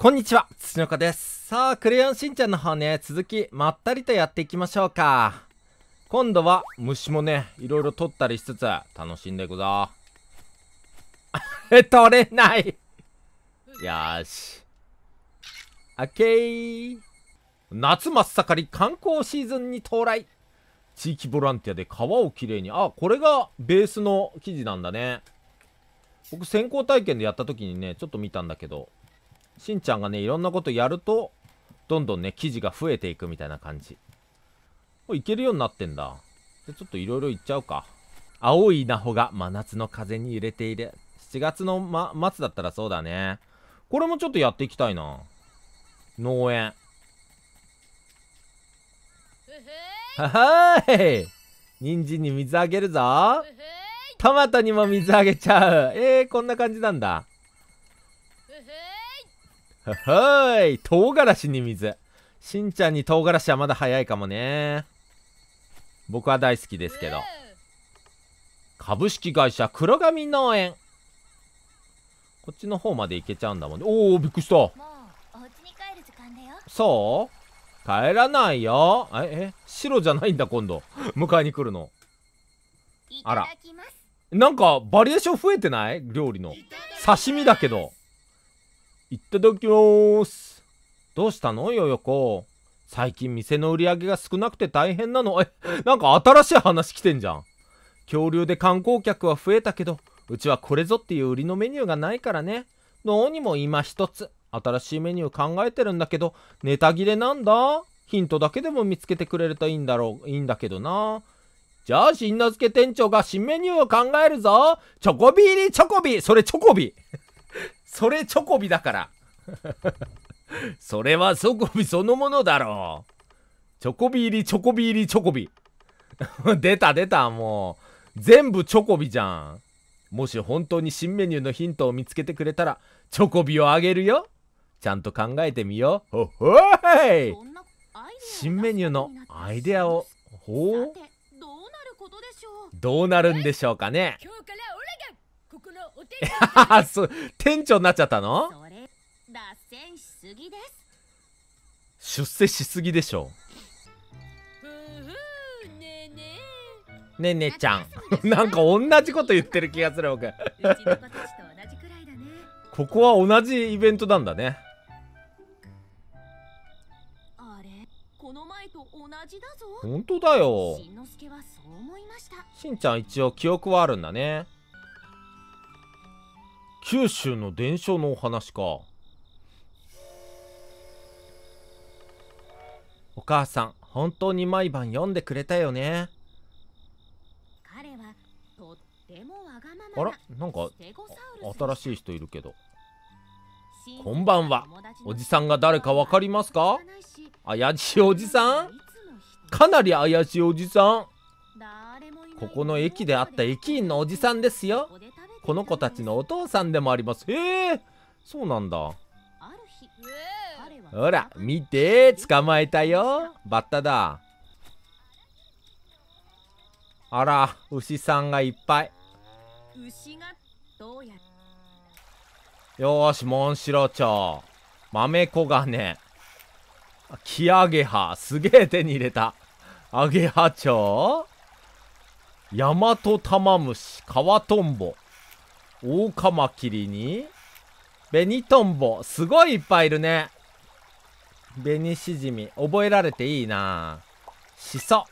こんにちは、つの子です。さあ、クレヨンしんちゃんの方ね、続き、まったりとやっていきましょうか。今度は、虫もね、いろいろ取ったりしつつ、楽しんでいくぞ。え 取れないよし。オッケー。夏真っ盛り観光シーズンに到来。地域ボランティアで川をきれいに。あ、これがベースの記事なんだね。僕、先行体験でやった時にね、ちょっと見たんだけど、しんちゃんがねいろんなことやるとどんどんね生地が増えていくみたいな感じもういけるようになってんだゃちょっといろいろいっちゃうか青い稲穂が真夏の風に揺れている7月の、ま、末だったらそうだねこれもちょっとやっていきたいな農園はーい人参に水あげるぞトマトにも水あげちゃうえー、こんな感じなんだはーい唐辛子に水しんちゃんに唐辛子はまだ早いかもね僕は大好きですけど株式会社黒髪農園こっちの方まで行けちゃうんだもんねおおびっくりしたそう帰らないよええ白じゃないんだ今度迎えに来るのあらなんかバリエーション増えてない料理の刺身だけどいただきますどうしたのよよこ最近店の売り上げが少なくて大変なのえなんか新しい話来てんじゃん恐竜で観光客は増えたけどうちはこれぞっていう売りのメニューがないからねどうにも今一つ新しいメニュー考えてるんだけどネタ切れなんだヒントだけでも見つけてくれるといいんだろういいんだけどなじゃあ、しんのすけ店長が新メニューを考えるぞチョコビ入りチョコビそれチョコビそれチョコビだから。それはチョコビそのものだろう。チョコビ入り、チョコビ入り、チョコビ。出た出た、もう。全部チョコビじゃん。もし本当に新メニューのヒントを見つけてくれたら、チョコビをあげるよ。ちゃんと考えてみよう。ほほい新メニューのアイデアを。ほう。どうなるんでしょうかね。あそう店長になっちゃったの脱線しすぎです出世しすぎでしょねねちゃんなんか同じこと言ってる気がする僕ここは同じイベントなんだねあれこの前と同じだぞ本当だよしんちゃん一応記憶はあるんだね九州の伝承のお話かお母さん本当に毎晩読んでくれたよね彼はとってもわがままあらなんか新しい人いるけどこんばんはおじさんが誰かわかりますか怪しいおじさんかなり怪しいおじさんここの駅で会った駅員のおじさんですよこの子たちのお父さんでもありますへえそうなんだほら見て捕まえたよバッタだあら牛さんがいっぱいよしモンシロチョウ豆ガネキアゲハすげえ手に入れたアゲハチョウヤマトタマムシカワトンボオオカマキリに、ベニトンボ。すごいいっぱいいるね。ベニシジミ。覚えられていいなシソ。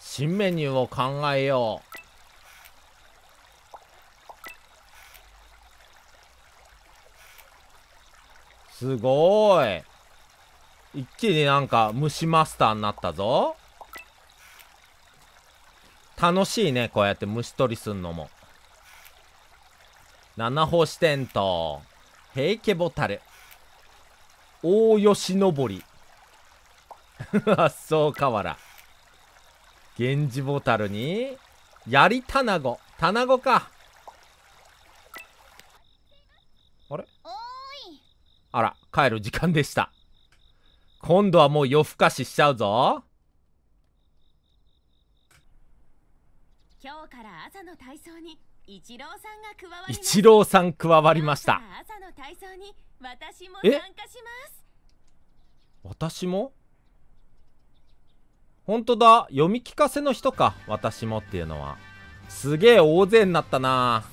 新メニューを考えよう。すごい。一気になんか虫マスターになったぞ。楽しいね、こうやって虫取りすんのも。七星天ン平家ボタル大吉登り 発想河原源氏ボタルに槍たなごたなごかあれあら帰る時間でした今度はもう夜更かししちゃうぞ今日から朝の体操にローさんが加わりローさん加わりました朝の体操に私も参加します私も本当だ読み聞かせの人か私もっていうのはすげえ大勢になったな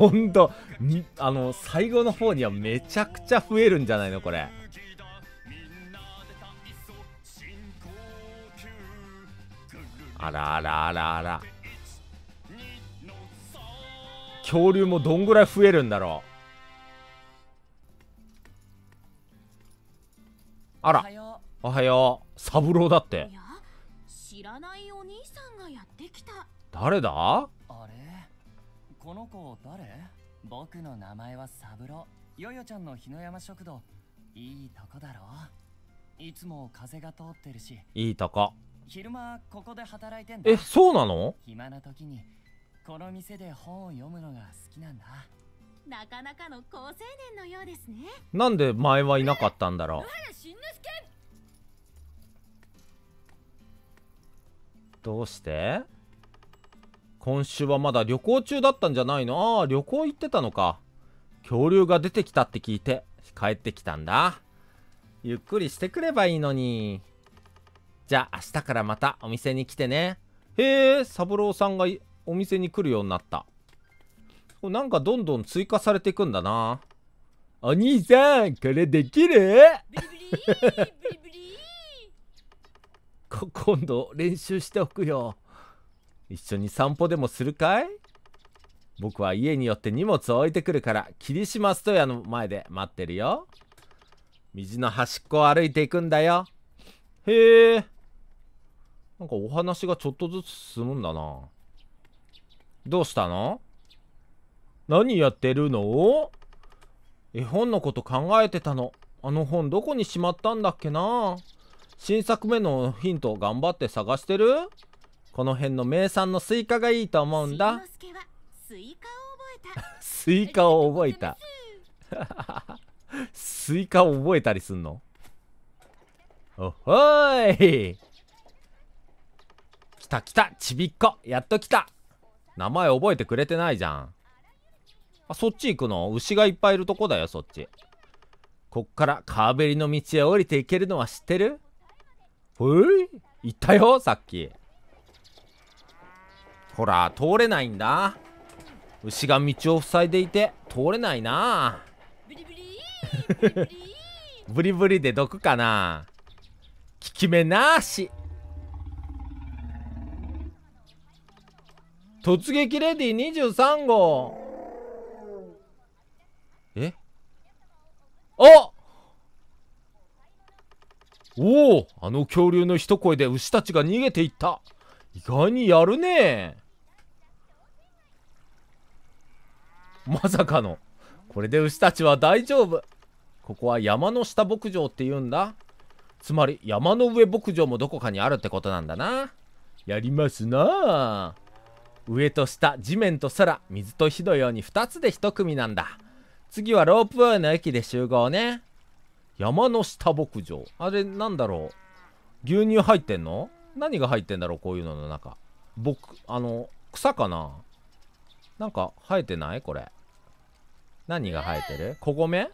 どんどんあの最後の方にはめちゃくちゃ増えるんじゃないのこれあらあらあらあら恐竜もどんぐらい増えるんだろうあらおはよう三郎だって知らないお兄さんがやってきた誰だあれこの子誰僕の名前は三郎ヨヨちゃんの日の山食堂いいとこだろいつも風が通ってるしいいとこ昼間ここで働いてんだえそうなの暇な時にこの店で本を読むのが好きなんだなかなかの好青年のようですねなんで前はいなかったんだろうどうして今週はまだ旅行中だったんじゃないのああ旅行行ってたのか恐竜が出てきたって聞いて帰ってきたんだゆっくりしてくればいいのにじゃあ明日からまたお店に来てねへえ三郎さんがお店に来るようになった。これなんかどんどん追加されていくんだな。お兄さん、これできる今度練習しておくよ。一緒に散歩でもするかい僕は家によって荷物を置いてくるから霧島ストヤの前で待ってるよ道の端っこを歩いていくんだよへえんかお話がちょっとずつ進むんだなどうしたの何やってるの絵本のこと考えてたの。あの本どこにしまったんだっけな新作目のヒントを頑張って探してるこの辺の名産のスイカがいいと思うんだ。スイカを覚えた。スイカを覚えた。スイカを覚えたりすんのおほい来た来たちびっこやっと来た名前覚えてくれてないじゃん。あ、そっち行くの牛がいっぱいいるとこだよ、そっち。こっから川べりの道へ降りていけるのは知ってるほい行ったよ、さっき。ほら、通れないんだ。牛が道を塞いでいて、通れないな。ブリブリ で毒かな。効き目なし。突撃レディ23号えあおおあの恐竜の一声で牛たちが逃げていった意外にやるねまさかのこれで牛たちは大丈夫ここは山の下牧場って言うんだつまり山の上牧場もどこかにあるってことなんだなやりますなあ上と下地面と空水と火のように2つで1組なんだ次はロープウェイの駅で集合ね山の下牧場あれなんだろう牛乳入ってんの何が入ってんだろうこういうのの中僕あの草かななんか生えてないこれ何が生えてる小米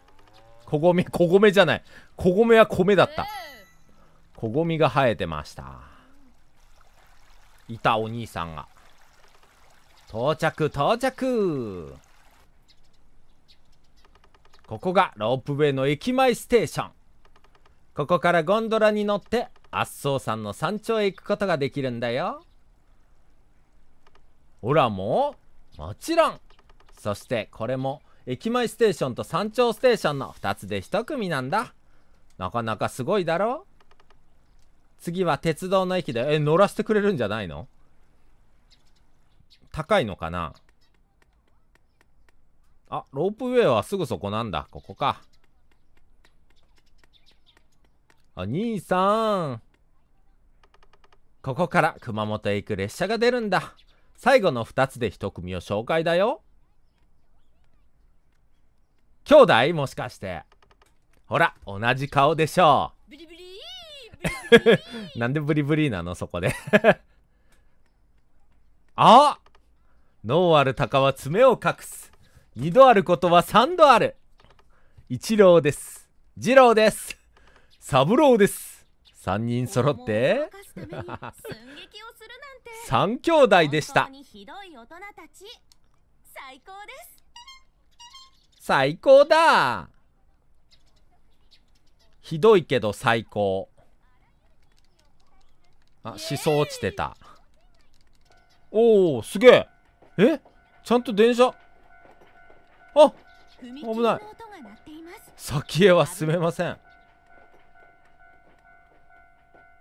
小米小米じゃない小米は米だった小米が生えてましたいたお兄さんが到着到着ここがロープウェイの駅前ステーションここからゴンドラに乗って圧送山の山頂へ行くことができるんだよオラももちろんそしてこれも駅前ステーションと山頂ステーションの2つで1組なんだなかなかすごいだろ次は鉄道の駅でえ乗らせてくれるんじゃないの高いのかなあ、ロープウェイはすぐそこなんだ。ここか。お兄さん。ここから熊本へ行く列車が出るんだ。最後の2つで1組を紹介だよ。兄弟もしかして。ほら、同じ顔でしょう。ブリブリ なんでブリブリなのそこで あ。あ脳ある鷹は爪を隠す。二度あることは三度ある。一郎です。二郎です。三郎です。三人揃って 三兄弟でした。最高です最高だひどいけど最高あ思想落ちてたおおすげええちゃんと電車あ危ない先へは進めません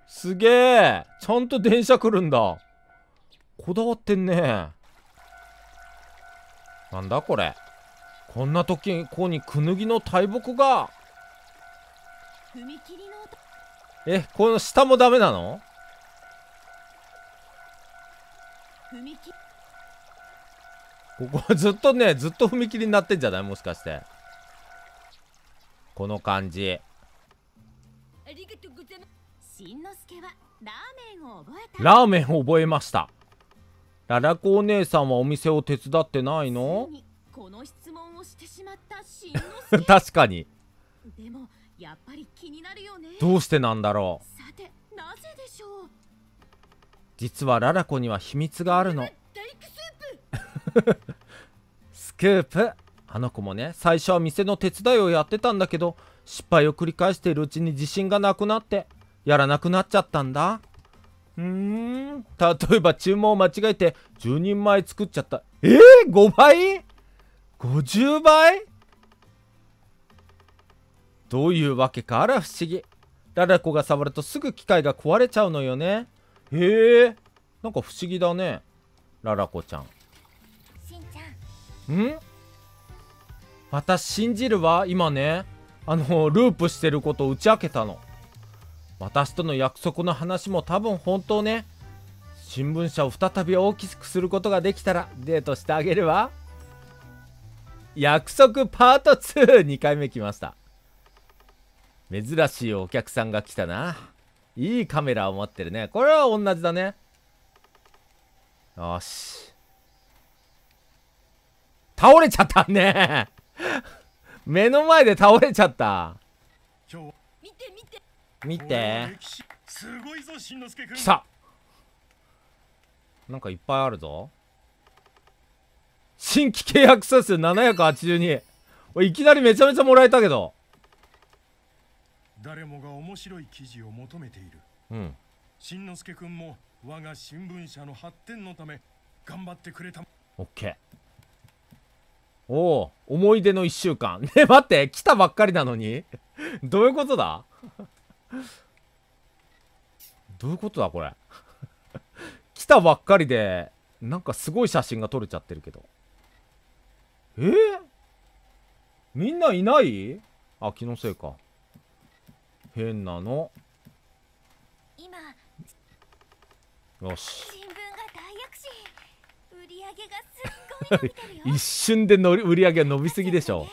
すげえちゃんと電車来るんだこだわってんねなんだこれこんな時こうにクヌギの大木がえこの下もダメなのここずっとね、ずっと踏切になってんじゃないもしかして。この感じ。ラーメンを覚えました。ララコお姉さんはお店を手伝ってないのこの質問をしてしまったし 確かにでもやっぱり気になるよねどうしてなんだろうさてなぜでしょう実はララコには秘密があるのスクープあの子もね最初は店の手伝いをやってたんだけど失敗を繰り返しているうちに自信がなくなってやらなくなっちゃったんだうーん例えば注文を間違えて10人前作っちゃったえー、5倍 ?50 倍どういうわけかあら不思議ララコが触るとすぐ機械が壊れちゃうのよねへえなんか不思議だねララコちゃんん私信じるわ今ねあのループしてることを打ち明けたの私との約束の話も多分本当ね新聞社を再び大きくすることができたらデートしてあげるわ約束パート22回目来ました珍しいお客さんが来たないいカメラを持ってるねこれは同じだねよし倒れちゃったね目の前で倒れちゃった今日見て見て見てすごいぞしんのすけくん来たなんかいっぱいあるぞ新規契約者数782おいいきなりめちゃめちゃもらえたけど誰もが面白い記事を求めているうんしんのすけくんも我が新聞社の発展のため頑張ってくれたオッケーおお、思い出の1週間。ね、待って、来たばっかりなのに どういうことだ どういうことだ、これ来たばっかりで、なんかすごい写真が撮れちゃってるけど。えー、みんないないあ、気のせいか。変なの。今よし。新聞一瞬での売り上げ伸びすぎでしょ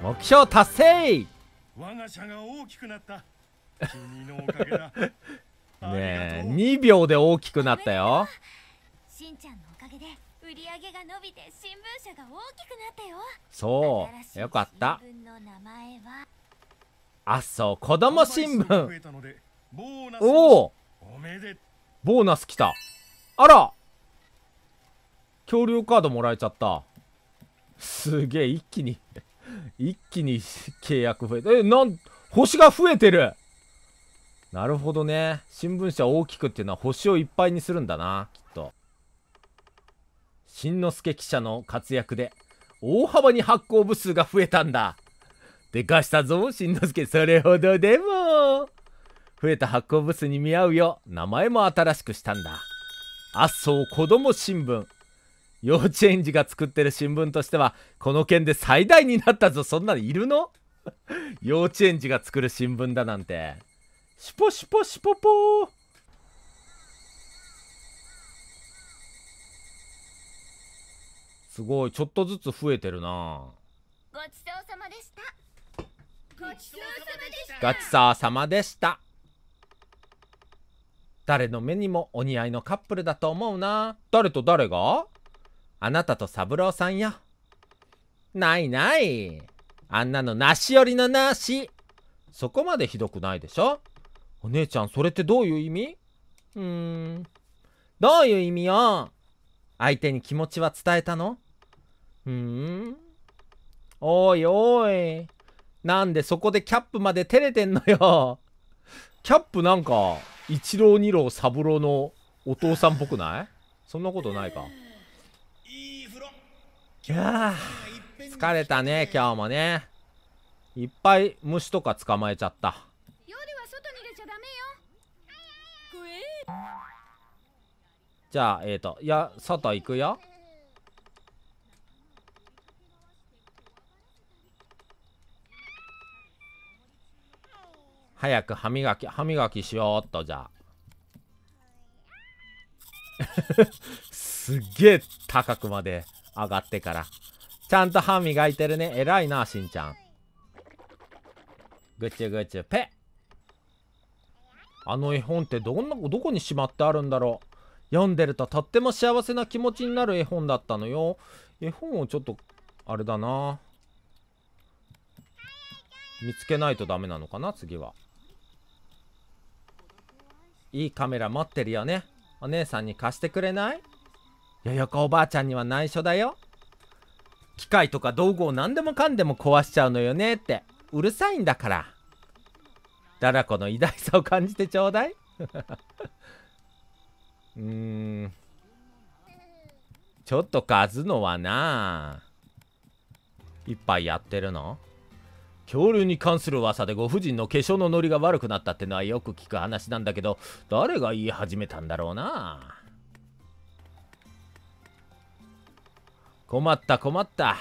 う、目標達成我が社が大きくなった君のおかげだ ねえ2秒で大きくなったよしんちゃんのおかげで売り上げが伸びて新聞社が大きくなったよそうよかったあそう子供新聞おおボーナス来たあら恐竜カードもらえちゃったすげえ一気に 一気に契約増えてえなん星が増えてるなるほどね新聞社大きくっていうのは星をいっぱいにするんだなきっとしんのすけ記者の活躍で大幅に発行部数が増えたんだでかしたぞしんのすけそれほどでも増えた発行部数に見合うよ名前も新しくしたんだあっそう子供新聞幼稚園児が作ってる新聞としてはこの件で最大になったぞそんなのいるの 幼稚園児が作る新聞だなんてシポシポシポポーすごいちょっとずつ増えてるなごちそうさまでしたごちそうさまでしたごちそうさまでした誰の目にもお似合いのカップルだと思うな誰と誰があなたと三郎さんよ。ないない。あんなのなしよりのなし。そこまでひどくないでしょお姉ちゃん、それってどういう意味うーん。どういう意味よ相手に気持ちは伝えたのうーん。おいおい。なんでそこでキャップまで照れてんのよ。キャップなんか、一郎二郎三郎のお父さんっぽくないそんなことないか。いやー疲れたね今日もねいっぱい虫とか捕まえちゃった夜は外に出ちゃダメよじゃあえっ、ー、といや外行くよ早く歯磨き歯磨きしようっとじゃあ すっげえ高くまで上がってから。ちゃんと歯磨いてるね。偉いな、しんちゃん。ぐちゅぐちゅぺあの絵本ってどんな、どこにしまってあるんだろう。読んでるととっても幸せな気持ちになる絵本だったのよ。絵本をちょっと、あれだな。見つけないとダメなのかな、次は。いいカメラ待ってるよね。お姉さんに貸してくれないやよかおばあちゃんには内緒だよ機械とか道具を何でもかんでも壊しちゃうのよねってうるさいんだからだらこの偉大さを感じてちょうだい うーんちょっと数ズノはないっぱいやってるの恐竜に関する噂でご婦人の化粧のノリが悪くなったってのはよく聞く話なんだけど誰が言い始めたんだろうな困った困った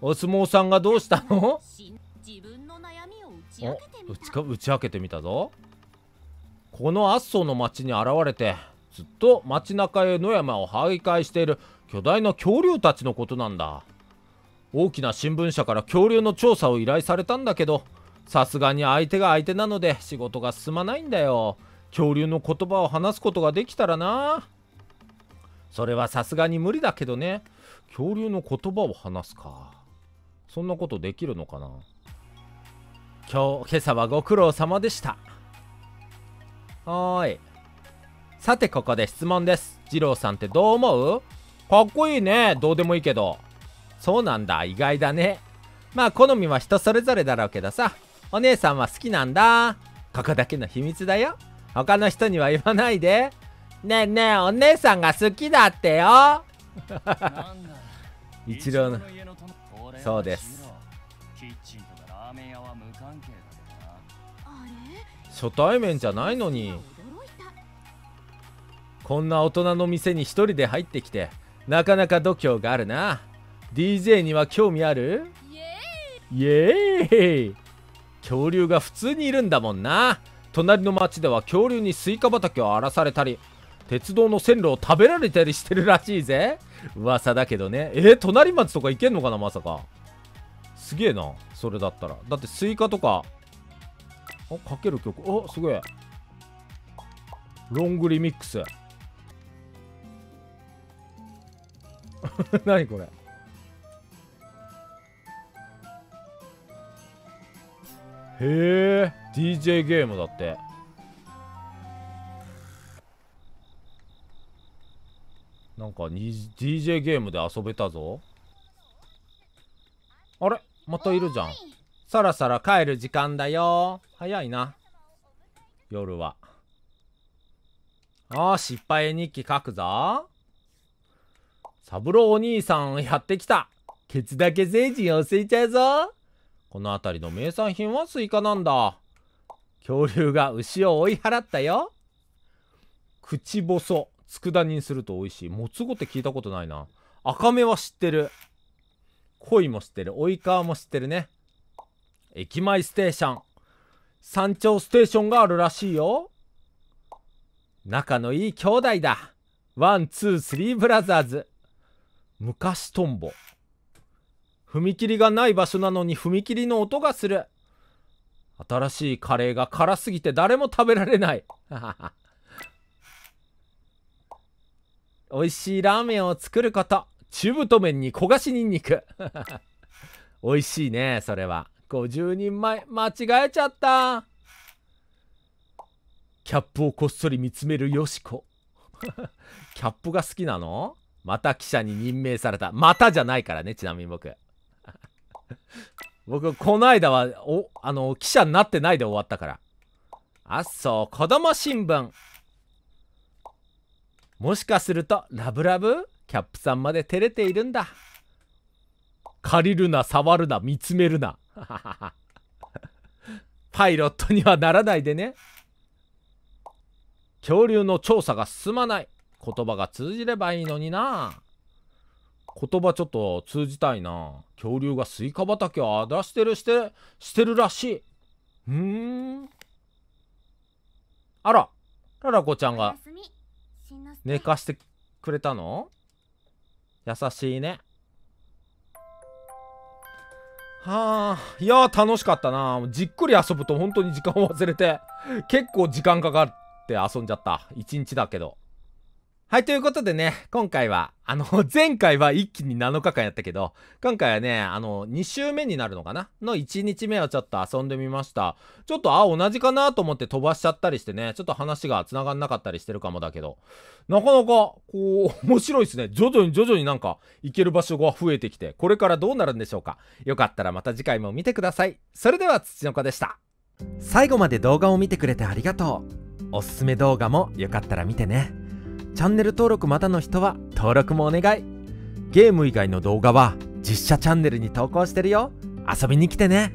お相撲さんがどうしたの打ち打ち明けてみたぞこの圧走の町に現れてずっと町中へ野山を徘徊している巨大な恐竜たちのことなんだ大きな新聞社から恐竜の調査を依頼されたんだけどさすがに相手が相手なので仕事が進まないんだよ恐竜の言葉を話すことができたらなそれはさすがに無理だけどね恐竜の言葉を話すかそんなことできるのかな今日今朝はご苦労様でしたはーいさてここで質問です二郎さんってどう思うかっこいいねどうでもいいけどそうなんだ意外だねまあ好みは人それぞれだろうけどさお姉さんは好きなんだここだけの秘密だよ他の人には言わないでねえねえお姉さんが好きだってよ 一郎のそうです初対面じゃないのにこんな大人の店に一人で入ってきてなかなか度胸があるな DJ には興味あるイエーイ恐竜が普通にいるんだもんな隣の町では恐竜にスイカ畑を荒らされたり鉄道の線路を食べられたりしてるらしいぜ噂だけどねえー、隣町とか行けんのかなまさかすげえなそれだったらだってスイカとかあかける曲おすごいロングリミックス 何これへえ DJ ゲームだってなんか DJ ゲームで遊べたぞあれまたいるじゃんそろそろ帰る時間だよ早いな夜はああ失敗日記書くぞ三郎お兄さんやってきたケツだけ成人をすいちゃうぞこの辺りの名産品はスイカなんだ恐竜が牛を追い払ったよ口細佃煮にすると美味しいもつごって聞いたことないな赤目は知ってる恋も知ってる及川も知ってるね駅前ステーション山頂ステーションがあるらしいよ仲のいい兄弟だワンツースリーブラザーズ昔とんぼ踏切がない場所なのに踏切の音がする新しいカレーが辛すぎて誰も食べられないはは美味しいラーメンを作ること中太麺に焦がしにんにく美味しいねそれは50人前間違えちゃったキャップをこっそり見つめるよしこ キャップが好きなのまた記者に任命されたまたじゃないからねちなみに僕 僕この間はおあの記者になってないで終わったからあっそう子供新聞もしかするとラブラブキャップさんまで照れているんだ借りるな触るな見つめるな パイロットにはならないでね恐竜の調査が進まない言葉が通じればいいのにな言葉ちょっと通じたいな恐竜がスイカ畑を荒らしてるしてしてるらしいうんあらララコちゃんが寝かしてくれたの優しいね。はあ、いや楽しかったな。じっくり遊ぶと本当に時間を忘れて、結構時間かかって遊んじゃった。一日だけど。はい、ということでね、今回は、あの、前回は一気に7日間やったけど、今回はね、あの、2週目になるのかなの1日目をちょっと遊んでみました。ちょっと、あ、同じかなと思って飛ばしちゃったりしてね、ちょっと話が繋がんなかったりしてるかもだけど、なかなか、こう、面白いですね。徐々に徐々になんか、行ける場所が増えてきて、これからどうなるんでしょうか。よかったらまた次回も見てください。それでは、土の子でした。最後まで動画を見てくれてありがとう。おすすめ動画もよかったら見てね。チャンネル登録またの人は登録もお願いゲーム以外の動画は実写チャンネルに投稿してるよ遊びに来てね